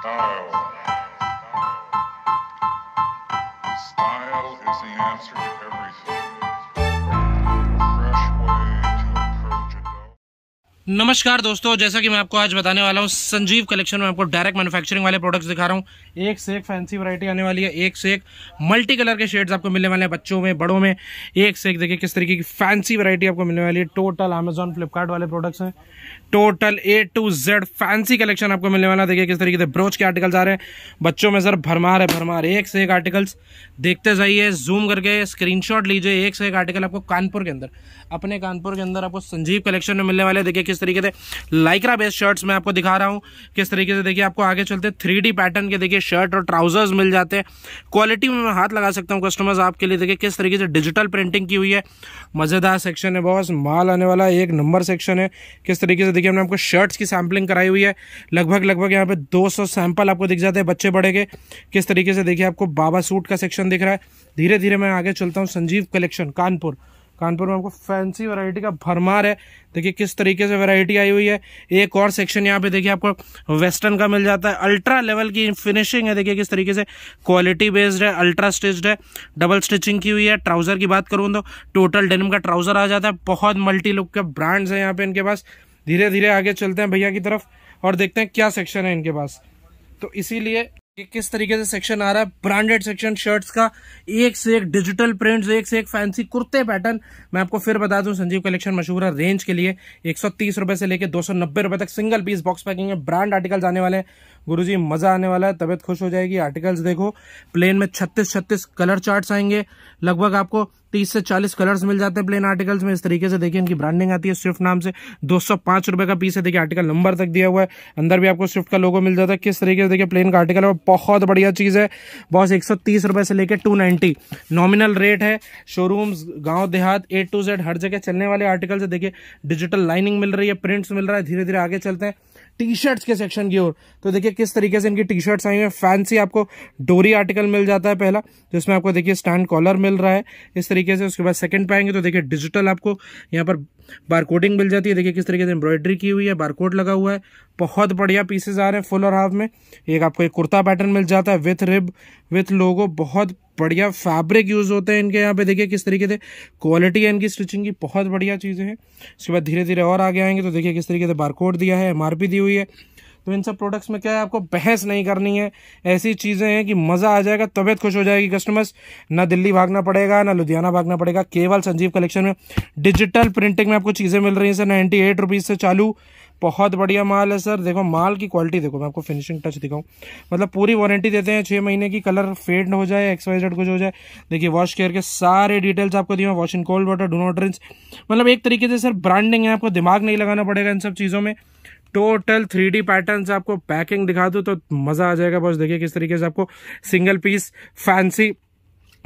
Style. Style is the answer to everything. नमस्कार दोस्तों जैसा कि मैं आपको आज बताने वाला हूँ संजीव कलेक्शन में आपको डायरेक्ट मैन्युफैक्चरिंग वाले प्रोडक्ट्स दिखा रहा हूँ एक से एक फैंसी वैरायटी आने वाली है एक से एक मल्टी कलर के शेड्स आपको मिलने वाले हैं बच्चों में बड़ों में एक से एक देखिए किस तरीके की फैंसी वैरायटी आपको मिलने वाली है टोटल अमेजॉन फ्लिपकार्ट वाले प्रोडक्ट्स हैं total A to Z fancy collection आपको मिलने वाला देखिए किस तरीके से ब्रोच के आर्टिकल्स आ रहे हैं बच्चों में सर भरमार है भरमार एक से एक आर्टिकल्स देखते जाइए जूम करके स्क्रीनशॉट लीजिए एक से एक आर्टिकल आपको कानपुर के अंदर अपने कानपुर के अंदर आपको संजीव कलेक्शन में मिलने वाले देखिए किस तरीके से लाइक्रा बेस्ड शर्ट्स मैं आपको दिखा रहा हूँ किस तरीके से देखिए आपको आगे चलते थ्री पैटर्न के देखिए शर्ट और ट्राउजर्स मिल जाते हैं क्वालिटी में मैं हाथ लगा सकता हूँ कस्टमर्स आपके लिए देखिए किस तरीके से डिजिटल प्रिंटिंग की हुई है मज़ेदार सेक्शन है बॉस माल आने वाला एक नंबर सेक्शन है किस तरीके से देखिए हमने आपको शर्ट्स की सैम्पलिंग कराई हुई है लगभग लगभग यहाँ पे 200 सैंपल आपको दिख जाते हैं बच्चे बड़े के किस तरीके से देखिए आपको बाबा सूट का सेक्शन दिख रहा है धीरे धीरे मैं आगे चलता हूँ संजीव कलेक्शन कानपुर कानपुर में आपको फैंसी वैरायटी का भरमार है देखिए किस तरीके से वैरायटी आई हुई है एक और सेक्शन यहाँ पे देखिए आपको वेस्टर्न का मिल जाता है अल्ट्रा लेवल की फिनिशिंग है देखिए किस तरीके से क्वालिटी बेस्ड है अल्ट्रा स्टिच्ड है डबल स्टिचिंग की हुई है ट्राउजर की बात करूँ तो टोटल डेनिम का ट्राउजर आ जाता है बहुत मल्टी लुक के ब्रांड्स हैं यहाँ पे इनके पास धीरे धीरे आगे चलते हैं भैया की तरफ और देखते हैं क्या सेक्शन है इनके पास तो इसीलिए कि किस तरीके से सेक्शन आ रहा है ब्रांडेड सेक्शन शर्ट्स का एक से एक डिजिटल प्रिंट्स एक से एक फैंसी कुर्ते पैटर्न मैं आपको फिर बता दूं संजीव कलेक्शन मशहूर है रेंज के लिए एक रुपए से लेकर दो रुपए तक सिंगल पीस बॉक्स पैकिंग है ब्रांड आर्टिकल्स आने वाले हैं गुरु जी मजा आने वाला है तबियत खुश हो जाएगी आर्टिकल्स देखो प्लेन में छत्तीस छत्तीस कलर चार्ट आएंगे लगभग आपको तीस से चालीस कलर्स मिल जाते हैं प्लेन आर्टिकल्स में इस तरीके से देखिए इनकी ब्रांडिंग आती है स्विफ्ट नाम से दो रुपए का पीस है देखिए आर्टिकल नंबर तक दिया हुआ है अंदर भी आपको स्विफ्ट का लोगो मिल जाता है किस तरीके से देखिए प्लेन का आर्टिकल है बहुत बढ़िया चीज़ है बॉस एक रुपए से लेकर टू नॉमिनल रेट है शोरूम गाँव देहात ए टू जेड हर जगह चलने वाले आर्टिकल्स है देखिए डिजिटल लाइनिंग मिल रही है प्रिंट्स मिल रहा है धीरे धीरे आगे चलते हैं टी शर्ट्स के सेक्शन की ओर तो देखिए किस तरीके से इनकी टी शर्ट्स आई हुई फैंसी आपको डोरी आर्टिकल मिल जाता है पहला जिसमें आपको देखिए स्टैंड कॉलर मिल रहा है इस तरीके से उसके बाद सेकंड पाएंगे तो देखिए डिजिटल आपको यहाँ पर बारकोडिंग मिल जाती है देखिए किस तरीके से एम्ब्रॉयडरी की हुई है बारकोड लगा हुआ है बहुत बढ़िया पीसेज आ रहे हैं फुल और हाफ में एक आपको एक कुर्ता पैटर्न मिल जाता है विथ रिब विथ लोगो बहुत बढ़िया फैब्रिक यूज़ होते हैं इनके यहाँ पे देखिए किस तरीके से क्वालिटी है इनकी स्टिचिंग की बहुत बढ़िया चीज़ें हैं उसके बाद धीरे धीरे और आगे आएंगे तो देखिए किस तरीके से बारकोड दिया है एम दी हुई है तो इन सब प्रोडक्ट्स में क्या है आपको बहस नहीं करनी है ऐसी चीज़ें हैं कि मज़ा आ जाएगा तबीयत खुश हो जाएगी कस्टमर्स ना दिल्ली भागना पड़ेगा ना लुधियाना भागना पड़ेगा केवल संजीव कलेक्शन में डिजिटल प्रिंटिंग में आपको चीज़ें मिल रही हैं सर नाइन्टी एट रुपीज़ से चालू बहुत बढ़िया माल है सर देखो माल की क्वालिटी देखो मैं आपको फिनिशिंग टच दिखाऊँ मतलब पूरी वारंटी देते हैं छः महीने की कलर फेड हो जाए एक्सवाइजेड कुछ हो जाए देखिए वॉश केयर के सारे डिटेल्स आपको दिए washing cold water do not drinks मतलब एक तरीके से सर ब्रांडिंग है आपको दिमाग नहीं लगाना पड़ेगा इन सब चीज़ों में टोटल थ्री डी पैटर्न आपको पैकिंग दिखा दूँ तो मज़ा आ जाएगा बस देखिए किस तरीके से आपको single piece fancy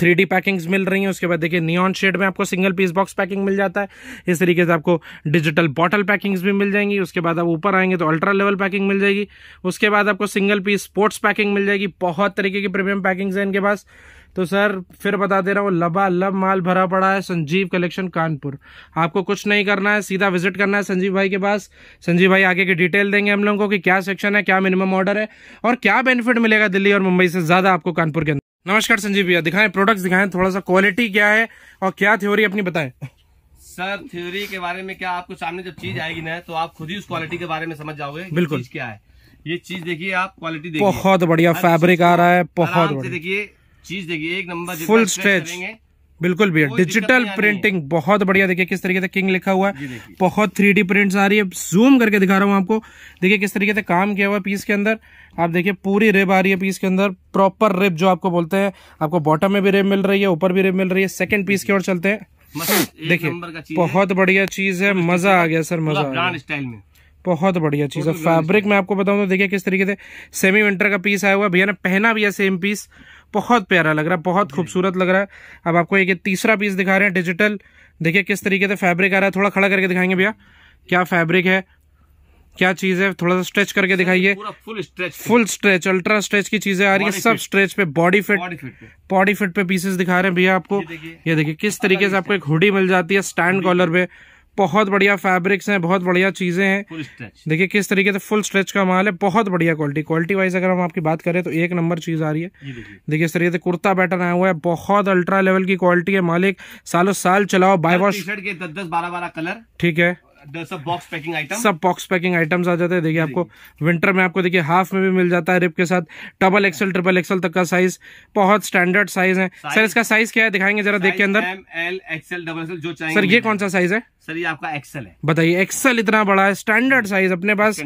three D packings मिल रही हैं उसके बाद देखिए नियॉन शेड में आपको सिंगल पीस बॉक्स पैकिंग मिल जाता है इस तरीके से आपको डिजिटल बॉटल पैकिंग्स भी मिल जाएंगी उसके बाद आप ऊपर आएंगे तो अल्ट्रा लेवल पैकिंग मिल जाएगी उसके बाद आपको सिंगल पीस स्पोर्ट्स पैकिंग मिल जाएगी बहुत तरीके की प्रीमियम पैकिंग्स हैं इनके पास तो सर फिर बता दे रहा हूँ लबा लब माल भरा पड़ा है संजीव कलेक्शन कानपुर आपको कुछ नहीं करना है सीधा विजिट करना है संजीव भाई के पास संजीव भाई आगे की डिटेल देंगे हम लोगों को कि क्या सेक्शन है क्या मिनिमम ऑर्डर है और क्या बेनिफिट मिलेगा दिल्ली और मुंबई से ज़्यादा आपको कानपुर के अंदर नमस्कार संजीव भैया दिखाएं प्रोडक्ट्स दिखाएं थोड़ा सा क्वालिटी क्या है और क्या थ्योरी अपनी बताएं सर थ्योरी के बारे में क्या आपको सामने जब चीज आएगी ना तो आप खुद ही उस क्वालिटी के बारे में समझ जाओगे बिल्कुल क्या है ये चीज देखिए आप क्वालिटी बहुत बढ़िया फैब्रिक आ रहा है बहुत देखिए चीज देखिए एक नंबर फुल स्ट्रेच बिल्कुल भैया डिजिटल प्रिंटिंग बहुत बढ़िया देखिए किस तरीके से किंग लिखा हुआ है बहुत थ्री डी प्रिंट आ रही है जूम करके दिखा रहा हूँ आपको देखिए किस तरीके से काम किया हुआ है पीस के अंदर आप देखिए पूरी रेब आ रही है पीस के अंदर प्रॉपर रेब जो आपको बोलते हैं आपको बॉटम में भी रेब मिल रही है ऊपर भी रेब मिल रही है सेकंड पीस की ओर चलते हैं देखिए बहुत बढ़िया चीज है मजा आ गया सर मजा स्टाइल में बहुत बढ़िया चीज है फैब्रिक मैं आपको बताऊँ तो देखिए किस तरीके से सेमी विंटर का पीस आया हुआ भैया ने पहना भी है सेम पीस बहुत प्यारा लग रहा है बहुत खूबसूरत लग रहा है अब आपको एक तीसरा पीस दिखा रहे हैं डिजिटल देखिए किस तरीके से फैब्रिक आ रहा है थोड़ा खड़ा करके दिखाएंगे भैया क्या फैब्रिक है क्या चीज है थोड़ा सा स्ट्रेच करके दिखाइए full stretch full stretch ultra stretch की चीजें आ रही है सब स्ट्रेच पे बॉडी फिट बॉडी फिट पे पीसेस दिखा रहे हैं भैया आपको ये देखिए किस तरीके से आपको एक हुडी मिल जाती है स्टैंड कॉलर पे बहुत बढ़िया फैब्रिक्स हैं बहुत बढ़िया चीज़ें हैं देखिए किस तरीके से फुल स्ट्रेच का माल है बहुत बढ़िया क्वालिटी क्वालिटी वाइज अगर हम आपकी बात करें तो एक नंबर चीज़ आ रही है देखिए इस तरीके से कुर्ता पैटर्न आया हुआ है बहुत अल्ट्रा लेवल की क्वालिटी है मालिक सालों साल चलाओ बाय वॉश के दस दस बारह बारह कलर ठीक है सब बॉक्स पैकिंग आइटम सब बॉक्स पैकिंग आइटम्स आ जाते हैं देखिए आपको विंटर में आपको देखिए हाफ में भी मिल जाता है रिप के साथ डबल एक्सल ट्रिपल एक्सल तक का साइज बहुत स्टैंडर्ड साइज है सर इसका साइज क्या है दिखाएंगे जरा देख के अंदर M L XL double XL जो चाहिए सर ये कौन सा साइज है सर ये आपका एक्सल है बताइए एक्सल इतना बड़ा है स्टैंडर्ड साइज अपने पास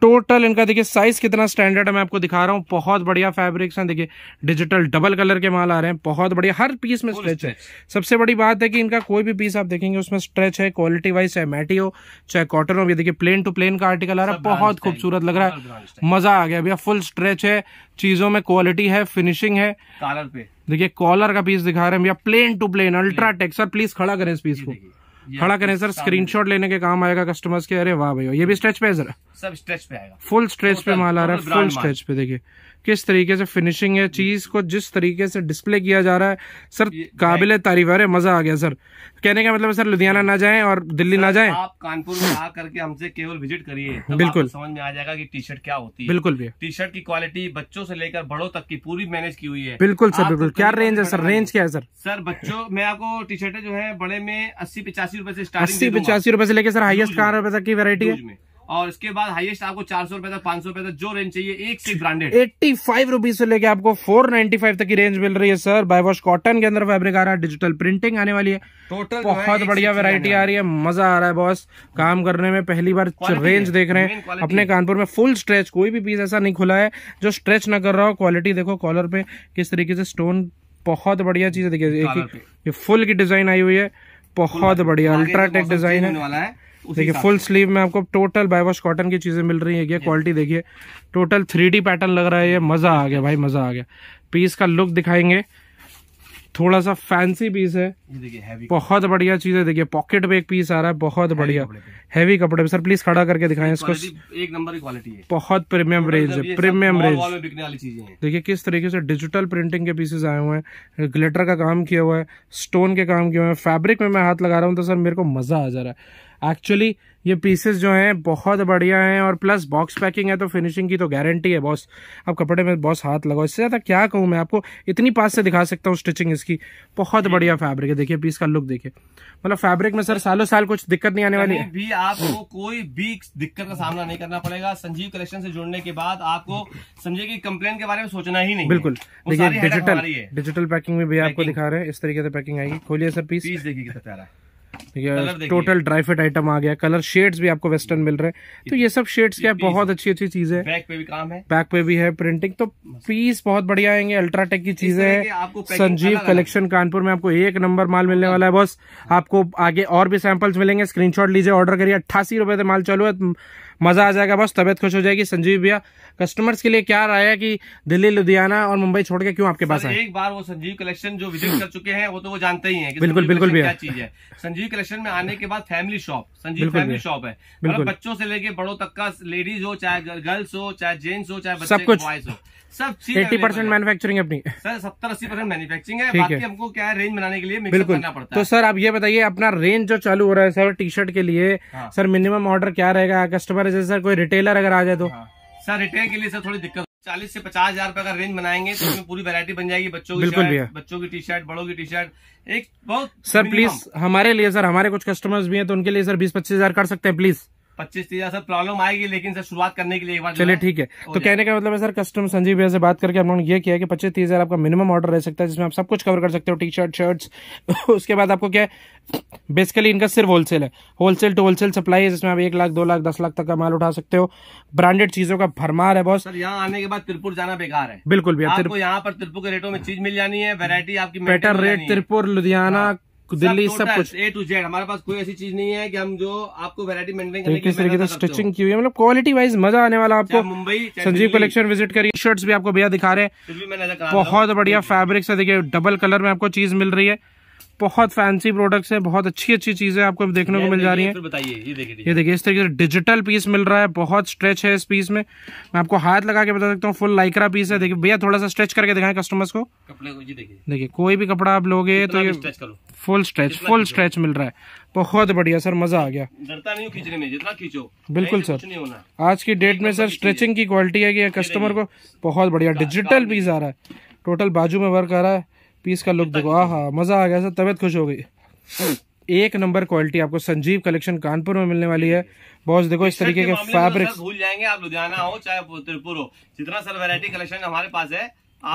टोटल इनका देखिए साइज कितना स्टैंडर्ड है मैं आपको दिखा रहा हूँ बहुत बढ़िया फैब्रिक्स हैं देखिए डिजिटल डबल कलर के माल आ रहे हैं बहुत बढ़िया हर पीस में स्ट्रेच है सबसे बड़ी बात है कि इनका कोई भी पीस आप देखेंगे उसमें स्ट्रेच है क्वालिटी वाइज है मैटियो हो चाहे कॉटन हो देखिए प्लेन टू प्लेन का आर्टिकल आ रहा है बहुत खूबसूरत लग रहा है मजा आ गया भैया फुल स्ट्रेच है चीजों में क्वालिटी है फिनिशिंग है कॉलर पे देखिए कॉलर का पीस दिखा रहे हैं भैया plain to plain ultra tech sir please खड़ा करें इस पीस को खड़ा करें सर स्क्रीनशॉट लेने के काम आएगा कस्टमर्स के अरे वाह भैया ये भी स्ट्रेच पे है जरा सब स्ट्रेच पे आएगा फुल स्ट्रेच पे माल आ रहा है फुल स्ट्रेच पे देखिए किस तरीके से फिनिशिंग है चीज को जिस तरीके से डिस्प्ले किया जा रहा है सर काबिल तारीफ है मजा आ गया सर कहने का मतलब सर लुधियाना ना जाए और दिल्ली ना जाए आप कानपुर में आ करके हमसे केवल विजिट करिए बिल्कुल समझ में आ जाएगा की टी शर्ट क्या होती है बिल्कुल भी टी शर्ट की क्वालिटी बच्चों से लेकर बड़ों तक की पूरी मैनेज की हुई है बिल्कुल सर बिल्कुल क्या रेंज है सर रेंज क्या है सर सर बच्चों में आपको टी शर्ट जो है बड़े में अस्सी पचासी रूपए से अस्सी पचासी रूपए से लेकर सर हाइएस्ट कहाँ रुपए तक की वेरायटी है और इसके बाद हाईएस्ट आपको चार सौ रुपए तक पांच सौ रुपए तक जो रेंज चाहिए एक से ब्रांडेड एट्टी फाइव रुपीज से लेके आपको फोर नाइन्टी फाइव तक की रेंज मिल रही है सर बायवॉश कॉटन के अंदर फैब्रिक आ रहा है डिजिटल प्रिंटिंग आने वाली है टोटल बहुत बढ़िया वेरायटी आ रही है मजा आ रहा है बॉस काम करने में पहली बार रेंज देख रहे हैं अपने कानपुर में फुल स्ट्रेच कोई भी पीस ऐसा नहीं खुला है जो स्ट्रेच ना कर रहा हो क्वालिटी देखो कॉलर पे किस तरीके से स्टोन बहुत बढ़िया चीज देखिए ये फुल की डिजाइन आई हुई है बहुत बढ़िया अल्ट्राटेक डिजाइन है देखिए फुल स्लीव में आपको टोटल वॉश कॉटन की चीज़ें मिल रही है क्वालिटी देखिए टोटल थ्री पैटर्न लग रहा है ये मज़ा आ गया भाई मज़ा आ गया पीस का लुक दिखाएंगे थोड़ा सा फैंसी पीस है ये बहुत बढ़िया चीज है देखिए पॉकेट पे एक पीस आ रहा है बहुत बढ़िया हैवी कपड़े पे सर प्लीज खड़ा करके दिखाएं इसको एक नंबर की क्वालिटी है बहुत प्रीमियम मतलब रेंज है प्रीमियम रेंज बिकने वाली चीजें देखिए किस तरीके से डिजिटल प्रिंटिंग के पीसेज आए हुए हैं ग्लिटर का काम किया हुआ है स्टोन के काम किया हुआ है फेब्रिक में मैं हाथ लगा रहा हूँ तो सर मेरे को मजा आ जा रहा है एक्चुअली ये पीसेस जो हैं बहुत बढ़िया हैं और प्लस बॉक्स पैकिंग है तो फिनिशिंग की तो गारंटी है बॉस आप कपड़े में बॉस हाथ लगाओ इससे ज़्यादा क्या कहूँ मैं आपको इतनी पास से दिखा सकता हूँ स्टिचिंग इसकी इसकी बहुत बढ़िया फैब्रिक हम्म। है देखिए पीस का लुक देखिए मतलब फैब्रिक में सर सालों साल कुछ दिक्कत नहीं आने वाली है भी आपको कोई भी दिक्कत का सामना नहीं करना पड़ेगा संजीव कलेक्शन से जुड़ने के बाद आपको समझे की कंप्लेन के बारे में सोचना ही नहीं बिल्कुल देखिए डिजिटल डिजिटल पैकिंग में भी आपको दिखा रहे हैं इस तरीके से पैकिंग आएगी खोलिए सर पीस देखिए कितना प्यारा है टोटल ड्राई फिट आइटम आ गया कलर शेड्स भी आपको वेस्टर्न मिल रहे हैं तो ये सब शेड्स क्या बहुत अच्छी अच्छी चीजें बैक पे भी काम है बैक पे भी है प्रिंटिंग तो पीस बहुत बढ़िया आएंगे अल्ट्राटेक की चीजें हैं संजीव कलेक्शन कानपुर में आपको एक नंबर माल मिलने वाला है बस हाँ। आपको आगे और भी सैंपल्स मिलेंगे स्क्रीनशॉट लीजिए ऑर्डर करिए अट्ठासी रुपए से माल चालू है मज़ा आ जाएगा बस तबीयत खुश हो जाएगी संजीव भैया कस्टमर्स के लिए क्या राय है कि दिल्ली लुधियाना और मुंबई छोड़ के क्यों आपके पास आए एक बार वो संजीव कलेक्शन जो विजिट कर चुके हैं वो तो वो जानते ही है बिल्कुल बिल्कुल भैया चीज है संजीव कलेक्शन में आने के बाद family shop Sanjeev family shop है मतलब बच्चों से लेके बड़ों तक का लेडीज हो चाहे गर्ल्स हो चाहे जेंट्स हो चाहे सब कुछ हो सब एटी परसेंट मैनुफेक्चरिंग अपनी सर सत्तर अस्सी परसेंट मैनुफेक्चरिंग है बाकी हमको क्या है रेंज बनाने के लिए बिल्कुल करना पड़ता तो है तो सर आप ये बताइए अपना रेंज जो चालू हो रहा है सर टी शर्ट के लिए हाँ। सर मिनिमम ऑर्डर क्या रहेगा कस्टमर हमारे जैसे सर कोई रिटेलर अगर आ जाए तो हाँ। सर रिटेल के लिए सर थोड़ी दिक्कत चालीस से पचास हजार रूपए का रेंज बनाएंगे तो उसमें पूरी वैरायटी बन जाएगी बच्चों की बिल्कुल बच्चों की टी शर्ट बड़ों की टी शर्ट एक बहुत सर प्लीज हमारे लिए सर हमारे कुछ कस्टमर्स भी हैं तो उनके लिए सर बीस पच्चीस हजार कर सकते हैं प्लीज पच्चीस तीस सर प्रॉब्लम आएगी लेकिन सर शुरुआत करने के लिए एक बार चलिए ठीक है तो कहने का मतलब है सर कस्टम संजीव भैया से बात करके हम लोगों ने किया कि पच्चीस तीस हजार आपका मिनिमम ऑर्डर रह सकता है जिसमें आप सब कुछ कवर कर सकते हो टी शर्ट शर्ट्स उसके बाद आपको क्या है बेसिकली इनका सिर्फ होलसेल है होलसेल टू होलसेल सप्लाई है जिसमें आप एक लाख दो लाख दस लाख तक का माल उठा सकते हो ब्रांडेड चीजों का भरमार है बहुत सर यहाँ आने के बाद त्रिपुर जाना बेकार है बिल्कुल भैया आपको यहाँ पर त्रिपुर के रेटों में चीज मिल जानी है वेरायटी आपकी बेटर रेट त्रिपुर लुधियाना हाँ। दिल्ली सब, कुछ ए टू जेड हमारे पास कोई ऐसी चीज नहीं है कि हम जो आपको वैरायटी मेंटेन करने तो किस तरीके से स्टिचिंग की हुई है मतलब क्वालिटी वाइज मजा आने वाला आपको मुंबई संजीव कलेक्शन विजिट करिए शर्ट्स भी आपको भैया दिखा रहे हैं बहुत बढ़िया फैब्रिक से देखिए डबल कलर में आपको चीज मिल रही है बहुत फैंसी प्रोडक्ट्स हैं बहुत अच्छी अच्छी चीजें आपको देखने को मिल जा रही हैं बताइए ये देखिए इस तरीके से डिजिटल पीस मिल रहा है बहुत स्ट्रेच है इस पीस में मैं आपको हाथ लगा के बता सकता हूँ फुल लाइकरा पीस है देखिए भैया थोड़ा सा स्ट्रेच करके दिखाएं कस्टमर्स को देखिए कोई भी कपड़ा आप लोगे तो ये फुल स्ट्रेच फुल स्ट्रेच मिल रहा है बहुत बढ़िया सर मजा आ गया डरता नहीं खींचने में जितना खींचो बिल्कुल सर आज की डेट में सर स्ट्रेचिंग की क्वालिटी है कि कस्टमर को बहुत बढ़िया डिजिटल पीस आ रहा है टोटल बाजू में वर्क आ रहा है पीस का लुक देखो आ हाँ मज़ा आ गया सर तबियत खुश हो गई एक नंबर क्वालिटी आपको संजीव कलेक्शन कानपुर में मिलने वाली है बॉस देखो इस तरीके के फैब्रिक तो भूल जाएंगे आप लुधियाना हो चाहे त्रिपुर हो जितना सर वेरायटी कलेक्शन हमारे पास है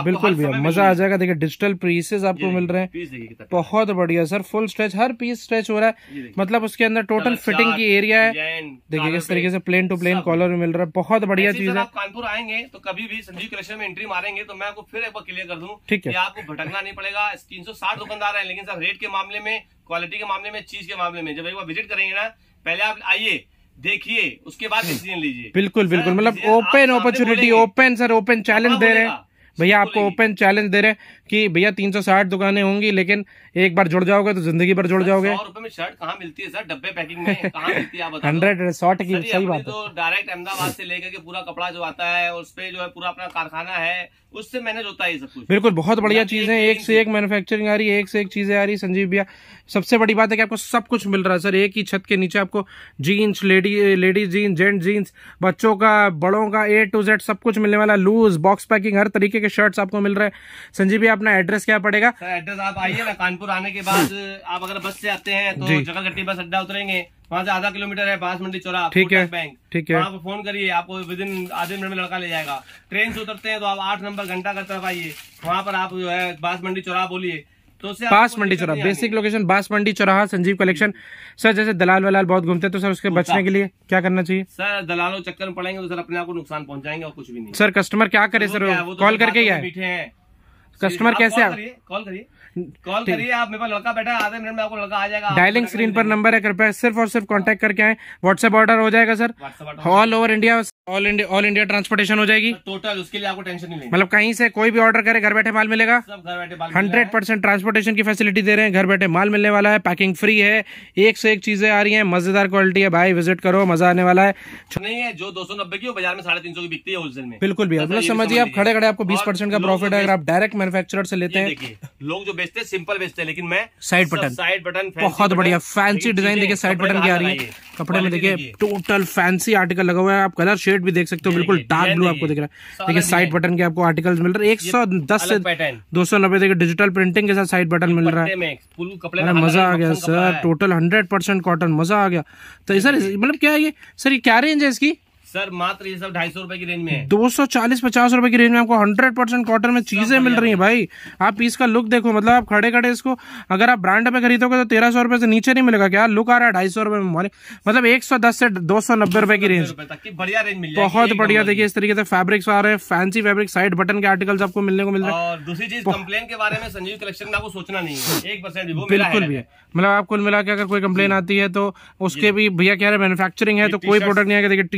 बिल्कुल भैया मजा आ जाएगा देखिए डिजिटल पीसेज आपको मिल रहे हैं बहुत बढ़िया सर फुल स्ट्रेच हर पीस स्ट्रेच हो रहा है मतलब उसके अंदर टोटल फिटिंग की एरिया है देखिए किस तरीके से प्लेन टू प्लेन कॉलर मिल रहा है बहुत बढ़िया चीज है कानपुर आएंगे तो कभी भी संजीव कलेक्शन में एंट्री मारेंगे तो मैं आपको फिर एक बार क्लियर कर दूँ ठीक है आपको भटकना नहीं पड़ेगा तीन दुकानदार है लेकिन सर रेट के मामले में क्वालिटी के मामले में चीज के मामले में जब एक बार विजिट करेंगे ना पहले आप आइए देखिए उसके बाद डिसीजन हम्म। लीजिए बिल्कुल बिल्कुल मतलब open opportunity open sir open challenge दे रहे हैं भैया आपको ओपन चैलेंज दे रहे हैं कि भैया 360 दुकानें होंगी लेकिन एक बार जुड़ जाओगे तो जिंदगी भर जुड़ जाओगे हंड्रेड शॉर्ट की सही बात तो डायरेक्ट अहमदाबाद से लेकर पूरा कपड़ा जो आता है उस पर जो है पूरा अपना कारखाना है उससे मैनेज होता है सब कुछ बिल्कुल बहुत बढ़िया चीज है एक से एक मैनुफेक्चरिंग आ रही है एक से एक चीजें आ रही संजीव भैया सबसे बड़ी बात है कि आपको सब कुछ मिल रहा है सर एक ही छत के नीचे आपको jeans lady ladies jeans gent jeans बच्चों का बड़ों का ए टू जेड सब कुछ मिलने वाला लूज बॉक्स पैकिंग हर तरीके के शर्ट्स आपको मिल रहे हैं संजीव भी अपना एड्रेस क्या पड़ेगा एड्रेस आप आइए ना कानपुर आने के बाद आप अगर बस से आते हैं तो जगह बस अड्डा उतरेंगे वहाँ से आधा किलोमीटर है बांस मंडी चौरा ठीक है बैंक ठीक है आप फोन करिए आपको विद इन आधे मिनट में लड़का ले जाएगा ट्रेन से उतरते हैं तो आप आठ नंबर घंटा कर तरफ आइए वहाँ पर आप जो है बांस मंडी चौरा बोलिए तो पास मंडी चौराहा बेसिक लोकेशन बास मंडी चौराहा संजीव कलेक्शन सर जैसे दलाल वलाल बहुत घूमते हैं तो सर उसके बचने के लिए क्या करना चाहिए सर दलालों चक्कर में पड़ेंगे तो सर अपने आप को नुकसान पहुंचाएंगे और कुछ भी नहीं सर कस्टमर क्या करे तो सर कॉल तो करके ही तो आए कस्टमर कैसे आए कॉल करिए कॉल करिए आप मेरे पास लड़का बैठा है आधे मिनट में आपको लड़का आ जाएगा डायलिंग स्क्रीन पर नंबर है कृपया सिर्फ और सिर्फ कॉन्टेक्ट करके आए व्हाट्सएप ऑर्डर हो जाएगा sir all over India all India all India transportation हो जाएगी टोटल उसके लिए आपको टेंशन नहीं मतलब कहीं से कोई भी ऑर्डर करे घर बैठे माल मिलेगा हंड्रेड परसेंट ट्रांसपोर्टेशन की फैसिलिटी दे रहे हैं घर बैठे माल मिलने वाला है पैकिंग फ्री है एक से एक चीजें आ रही है मजेदार क्वालिटी है भाई विजिट करो मजा आने वाला है नहीं है जो दो सौ नब्बे की बाजार में साढ़े तीन सौ की बिकती है होलसेल में बिल्कुल भी मतलब समझिए आप खड़े खड़े आपको बीस परसेंट का प्रॉफिट है अगर आप डायरेक्ट मैन्युफैक्चरर से लेते हैं लोग जो बेचते सिंपल बेचते लेकिन मैं साइड बटन साइड बटन बहुत बढ़िया फैंसी डिजाइन देखिए साइड बटन की आ रही है कपड़े में देखिए टोटल फैंसी आर्टिकल लगा हुआ है आप कलर शेड भी देख सकते हो बिल्कुल डार्क ब्लू आपको दिख रहा है देखिए साइड बटन के आपको आर्टिकल मिल रहे है एक सौ दस से दो सौ नब्बे देखिए डिजिटल प्रिंटिंग के साथ साइड बटन मिल रहा है मजा आ गया sir total hundred percent cotton मजा आ गया तो सर मतलब क्या ये सर ये क्या रेंज है इसकी सर मात्र ये सब ढाई सौ रुपए की रेंज में दो सौ चालीस पचास रुपए की रेंज में आपको हंड्रेड परसेंट कॉटन में चीजें मिल रही है भाई आप पीस का लुक देखो मतलब आप खड़े खड़े इसको अगर आप ब्रांड में खरीदोगे तो तेरह सौ रुपए से नीचे नहीं मिलेगा क्या लुक आ रहा है ढाई सौ रुपए में हमारे मतलब एक सौ दस से दो सौ नब्बे रुपए की रेंज बढ़िया रेंज मिल बहुत बढ़िया देखिए इस तरीके से फेब्रिक्स आ रहे हैं फैंसी फेब्रिक साइड बटन के आर्टिकल्स आपको मिलने को मिल रहा है दूसरी चीज कंप्लेन के बारे में संजीव कलेक्शन में आपको सोचना नहीं है एक परसेंट बिल्कुल भी है मतलब आपको मिला के अगर कोई कंप्लेन आती है तो उसके भी भैया क्या हैं मैनुफेक्चरिंग है तो कोई प्रोडक्ट नहीं आएगा देखिए